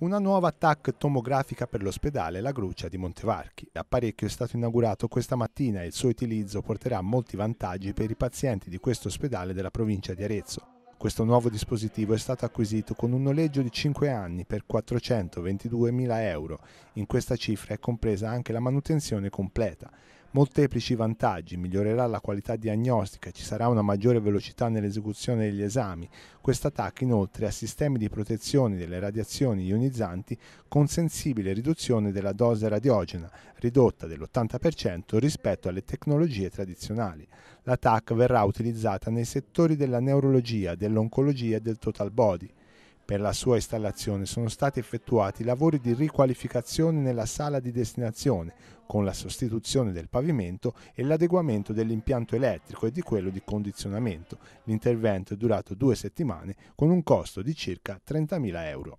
una nuova TAC tomografica per l'ospedale La Grucia di Montevarchi. L'apparecchio è stato inaugurato questa mattina e il suo utilizzo porterà molti vantaggi per i pazienti di questo ospedale della provincia di Arezzo. Questo nuovo dispositivo è stato acquisito con un noleggio di 5 anni per 422.000 euro. In questa cifra è compresa anche la manutenzione completa molteplici vantaggi, migliorerà la qualità diagnostica, ci sarà una maggiore velocità nell'esecuzione degli esami. Quest'attacco inoltre ha sistemi di protezione delle radiazioni ionizzanti con sensibile riduzione della dose radiogena, ridotta dell'80% rispetto alle tecnologie tradizionali. La verrà utilizzata nei settori della neurologia, dell'oncologia e del total body. Per la sua installazione sono stati effettuati lavori di riqualificazione nella sala di destinazione, con la sostituzione del pavimento e l'adeguamento dell'impianto elettrico e di quello di condizionamento. L'intervento è durato due settimane con un costo di circa 30.000 euro.